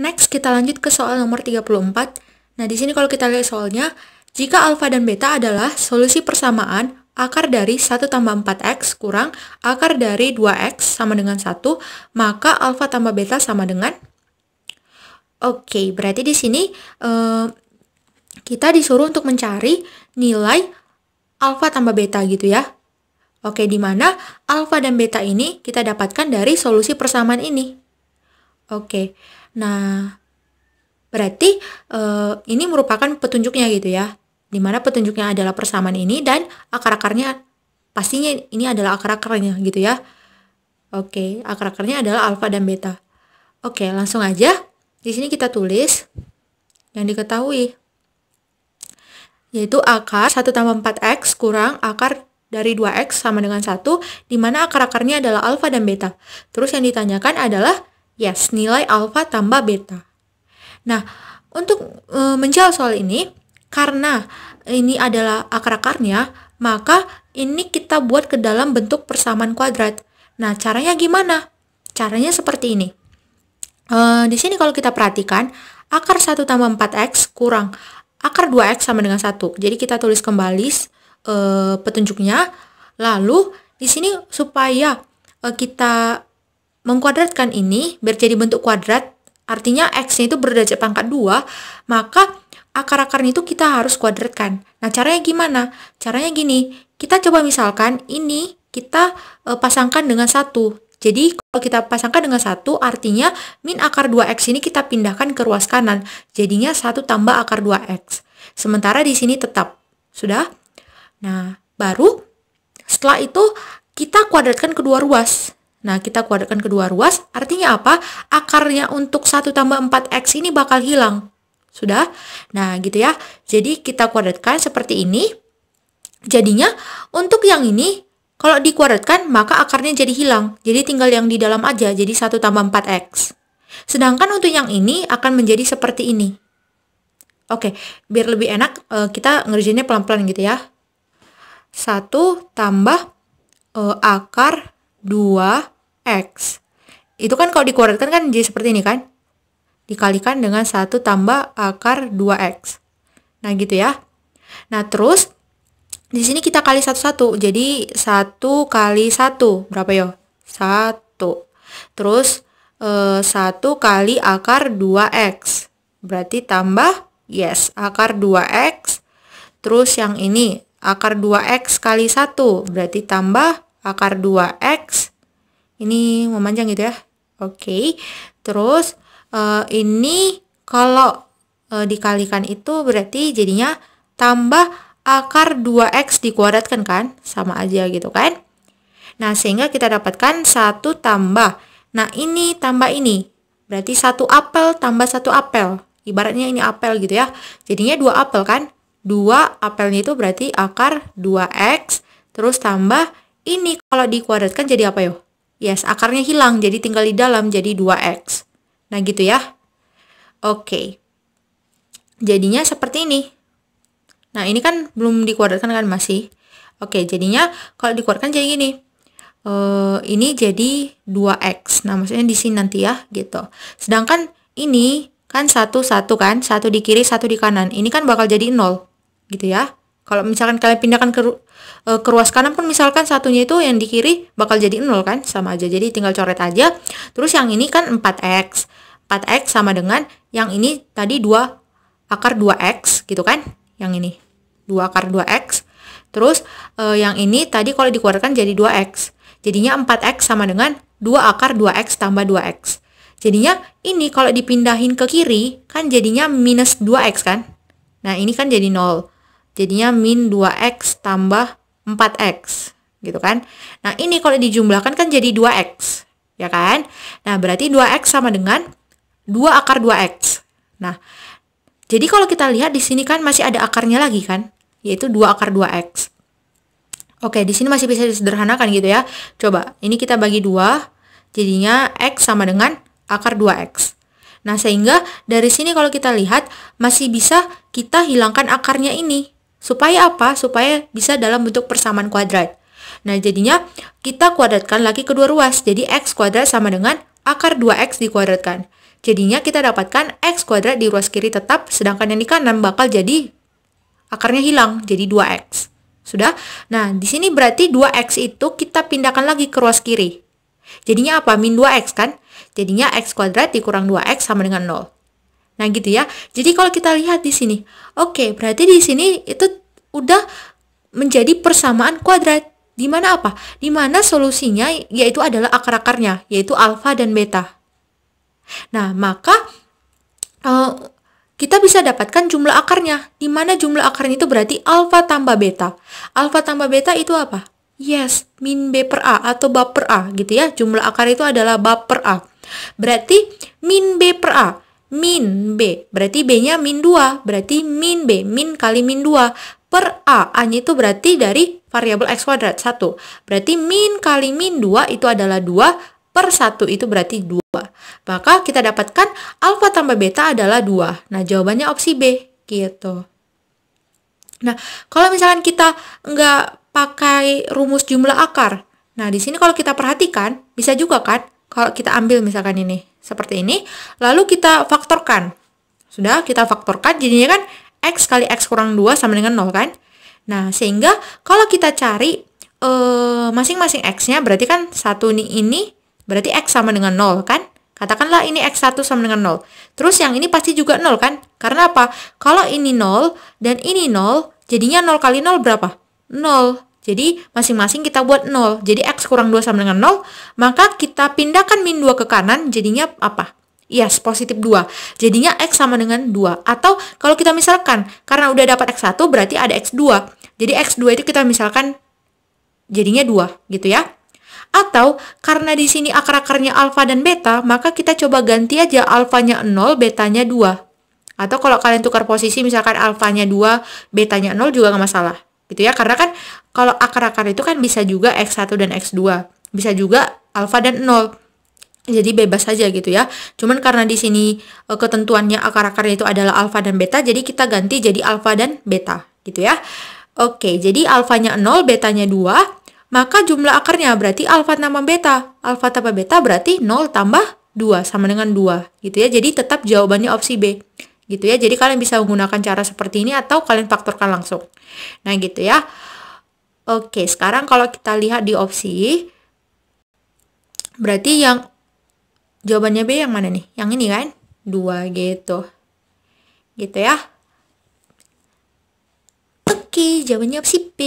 Next, kita lanjut ke soal nomor 34. Nah, di sini kalau kita lihat soalnya, jika alfa dan beta adalah solusi persamaan akar dari 1 tambah 4x kurang akar dari 2x sama dengan 1, maka alfa tambah beta sama dengan... Oke, okay, berarti di sini uh, kita disuruh untuk mencari nilai alfa tambah beta gitu ya. Oke, di mana alfa dan beta ini kita dapatkan dari solusi persamaan ini. Oke. Nah, berarti uh, ini merupakan petunjuknya gitu ya. Dimana petunjuknya adalah persamaan ini dan akar-akarnya pastinya ini adalah akar-akarnya gitu ya. Oke, akar-akarnya adalah alfa dan beta. Oke, langsung aja. Di sini kita tulis yang diketahui yaitu akar 1 tambah 4x kurang akar dari 2x sama dengan 1, dimana akar-akarnya adalah alfa dan beta. Terus yang ditanyakan adalah Yes, nilai alfa tambah beta. Nah, untuk e, menjawab soal ini, karena ini adalah akar-akarnya, maka ini kita buat ke dalam bentuk persamaan kuadrat. Nah, caranya gimana? Caranya seperti ini. E, di sini kalau kita perhatikan, akar 1 tambah 4x kurang akar 2x sama dengan 1. Jadi kita tulis kembali e, petunjuknya. Lalu, di sini supaya e, kita mengkuadratkan ini biar jadi bentuk kuadrat, artinya x-nya itu berderajat pangkat 2, maka akar-akarnya itu kita harus kuadratkan. Nah, caranya gimana? Caranya gini, kita coba misalkan ini kita e, pasangkan dengan satu. Jadi, kalau kita pasangkan dengan satu, artinya min akar 2x ini kita pindahkan ke ruas kanan. Jadinya 1 tambah akar 2x. Sementara di sini tetap. Sudah? Nah, baru setelah itu kita kuadratkan kedua ruas. Nah, kita kuadratkan kedua ruas, artinya apa? Akarnya untuk 1 tambah 4x ini bakal hilang. Sudah? Nah, gitu ya. Jadi, kita kuadratkan seperti ini. Jadinya, untuk yang ini, kalau dikuadratkan, maka akarnya jadi hilang. Jadi, tinggal yang di dalam aja, jadi 1 tambah 4x. Sedangkan untuk yang ini akan menjadi seperti ini. Oke, biar lebih enak, eh, kita ngerjainnya pelan-pelan gitu ya. 1 tambah eh, akar 2 X. Itu kan kalau dikuadratkan kan jadi seperti ini kan? Dikalikan dengan 1 tambah akar 2X. Nah, gitu ya. Nah, terus di sini kita kali satu-satu. Jadi, 1 kali 1. Berapa ya? 1. Terus, eh, 1 kali akar 2X. Berarti tambah, yes, akar 2X. Terus yang ini, akar 2X kali 1. Berarti tambah akar 2X. Ini memanjang gitu ya. Oke. Okay. Terus uh, ini kalau uh, dikalikan itu berarti jadinya tambah akar 2x dikuadratkan kan? Sama aja gitu kan? Nah, sehingga kita dapatkan satu tambah. Nah, ini tambah ini. Berarti satu apel tambah satu apel. Ibaratnya ini apel gitu ya. Jadinya dua apel kan? Dua apelnya itu berarti akar 2x. Terus tambah ini kalau dikuadratkan jadi apa yuk? Yes, akarnya hilang, jadi tinggal di dalam, jadi 2x. Nah, gitu ya. Oke. Okay. Jadinya seperti ini. Nah, ini kan belum dikuadratkan kan masih. Oke, okay, jadinya kalau dikuadratkan jadi gini. Uh, ini jadi 2x. Nah, maksudnya di sini nanti ya, gitu. Sedangkan ini kan satu satu kan, satu di kiri, satu di kanan. Ini kan bakal jadi nol, gitu ya. Kalau misalkan kalian pindahkan ke, eh, ke ruas kanan pun misalkan satunya itu yang di kiri bakal jadi 0 kan? Sama aja. Jadi tinggal coret aja. Terus yang ini kan 4x. 4x sama dengan yang ini tadi 2 akar 2x gitu kan? Yang ini 2 akar 2x. Terus e, yang ini tadi kalau dikeluarkan jadi 2x. Jadinya 4x sama dengan 2 akar 2x tambah 2x. Jadinya ini kalau dipindahin ke kiri kan jadinya minus 2x kan? Nah ini kan jadi 0. Jadinya min 2x tambah 4x gitu kan. Nah ini kalau dijumlahkan kan jadi 2x ya kan. Nah berarti 2x sama dengan 2 akar 2x. Nah jadi kalau kita lihat di sini kan masih ada akarnya lagi kan yaitu 2 akar 2x. Oke, di sini masih bisa disederhanakan gitu ya. Coba, ini kita bagi 2, jadinya x sama dengan akar 2x. Nah, sehingga dari sini kalau kita lihat, masih bisa kita hilangkan akarnya ini. Supaya apa? Supaya bisa dalam bentuk persamaan kuadrat. Nah, jadinya kita kuadratkan lagi kedua ruas. Jadi x kuadrat sama dengan akar 2x dikuadratkan. Jadinya kita dapatkan x kuadrat di ruas kiri tetap, sedangkan yang di kanan bakal jadi akarnya hilang, jadi 2x. Sudah? Nah, di sini berarti 2x itu kita pindahkan lagi ke ruas kiri. Jadinya apa? Min 2x kan? Jadinya x kuadrat dikurang 2x sama dengan 0. Nah, gitu ya. Jadi kalau kita lihat di sini, oke, okay, berarti di sini itu udah menjadi persamaan kuadrat di mana apa? Di mana solusinya yaitu adalah akar-akarnya, yaitu alfa dan beta. Nah, maka uh, kita bisa dapatkan jumlah akarnya, di mana jumlah akarnya itu berarti alfa tambah beta. Alfa tambah beta itu apa? Yes, min B per A atau bab per A gitu ya. Jumlah akar itu adalah bab per A. Berarti min B per A min B. Berarti B-nya min 2, berarti min B, min kali min 2 per A. A-nya itu berarti dari variabel X kuadrat 1. Berarti min kali min 2 itu adalah 2 per 1 itu berarti 2. Maka kita dapatkan alfa tambah beta adalah 2. Nah, jawabannya opsi B gitu. Nah, kalau misalkan kita nggak pakai rumus jumlah akar, nah di sini kalau kita perhatikan bisa juga kan kalau kita ambil misalkan ini seperti ini. Lalu kita faktorkan. Sudah, kita faktorkan jadinya kan X kali X kurang 2 sama dengan 0 kan? Nah, sehingga kalau kita cari eh, masing-masing e, X-nya berarti kan satu ini, ini berarti X sama dengan 0 kan? Katakanlah ini X1 sama dengan 0. Terus yang ini pasti juga 0 kan? Karena apa? Kalau ini 0 dan ini 0, jadinya 0 kali 0 berapa? 0. Jadi masing-masing kita buat 0. Jadi X kurang 2 sama dengan 0. Maka kita pindahkan min 2 ke kanan jadinya apa? Yes, positif 2. Jadinya X sama dengan 2. Atau kalau kita misalkan karena udah dapat X1 berarti ada X2. Jadi X2 itu kita misalkan jadinya 2 gitu ya. Atau karena di sini akar-akarnya alfa dan beta, maka kita coba ganti aja alfanya 0, betanya 2. Atau kalau kalian tukar posisi misalkan alfanya 2, betanya 0 juga nggak masalah gitu ya karena kan kalau akar-akar itu kan bisa juga x1 dan x2 bisa juga alfa dan nol jadi bebas saja gitu ya cuman karena di sini eh, ketentuannya akar akar itu adalah alfa dan beta jadi kita ganti jadi alfa dan beta gitu ya oke jadi alfanya nol betanya dua maka jumlah akarnya berarti alfa tambah beta alfa tambah beta berarti nol tambah dua sama dengan dua gitu ya jadi tetap jawabannya opsi B gitu ya. Jadi kalian bisa menggunakan cara seperti ini atau kalian faktorkan langsung. Nah, gitu ya. Oke, sekarang kalau kita lihat di opsi berarti yang jawabannya B yang mana nih? Yang ini kan? 2 gitu. Gitu ya. Oke, jawabannya opsi B.